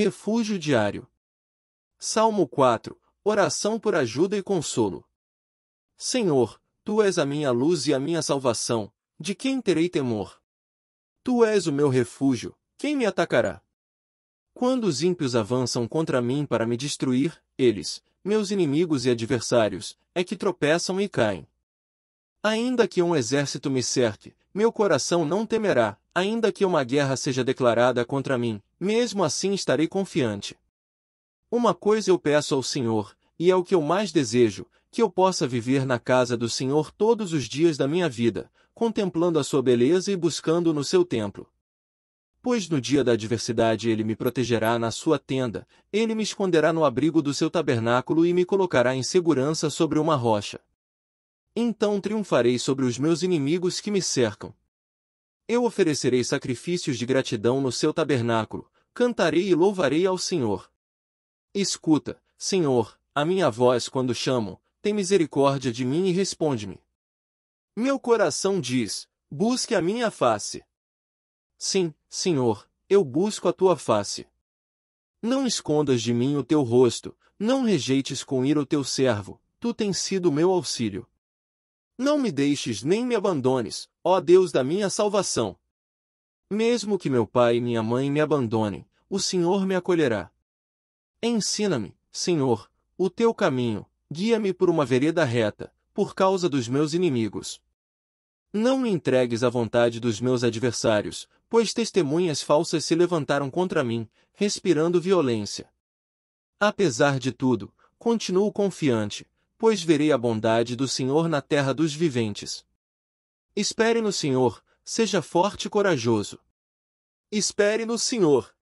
refúgio diário. Salmo 4 Oração por ajuda e consolo. Senhor, tu és a minha luz e a minha salvação, de quem terei temor? Tu és o meu refúgio, quem me atacará? Quando os ímpios avançam contra mim para me destruir, eles, meus inimigos e adversários, é que tropeçam e caem. Ainda que um exército me cerque, meu coração não temerá, ainda que uma guerra seja declarada contra mim, mesmo assim estarei confiante. Uma coisa eu peço ao Senhor, e é o que eu mais desejo, que eu possa viver na casa do Senhor todos os dias da minha vida, contemplando a sua beleza e buscando no seu templo. Pois no dia da adversidade ele me protegerá na sua tenda, ele me esconderá no abrigo do seu tabernáculo e me colocará em segurança sobre uma rocha. Então triunfarei sobre os meus inimigos que me cercam. Eu oferecerei sacrifícios de gratidão no seu tabernáculo, cantarei e louvarei ao Senhor. Escuta, Senhor, a minha voz quando chamo, tem misericórdia de mim e responde-me. Meu coração diz: busque a minha face. Sim, Senhor, eu busco a tua face. Não escondas de mim o teu rosto, não rejeites com ira o teu servo, tu tens sido meu auxílio. Não me deixes nem me abandones, ó Deus da minha salvação. Mesmo que meu pai e minha mãe me abandonem, o Senhor me acolherá. Ensina-me, Senhor, o teu caminho, guia-me por uma vereda reta, por causa dos meus inimigos. Não me entregues à vontade dos meus adversários, pois testemunhas falsas se levantaram contra mim, respirando violência. Apesar de tudo, continuo confiante, pois verei a bondade do Senhor na terra dos viventes. Espere no Senhor, seja forte e corajoso. Espere no Senhor.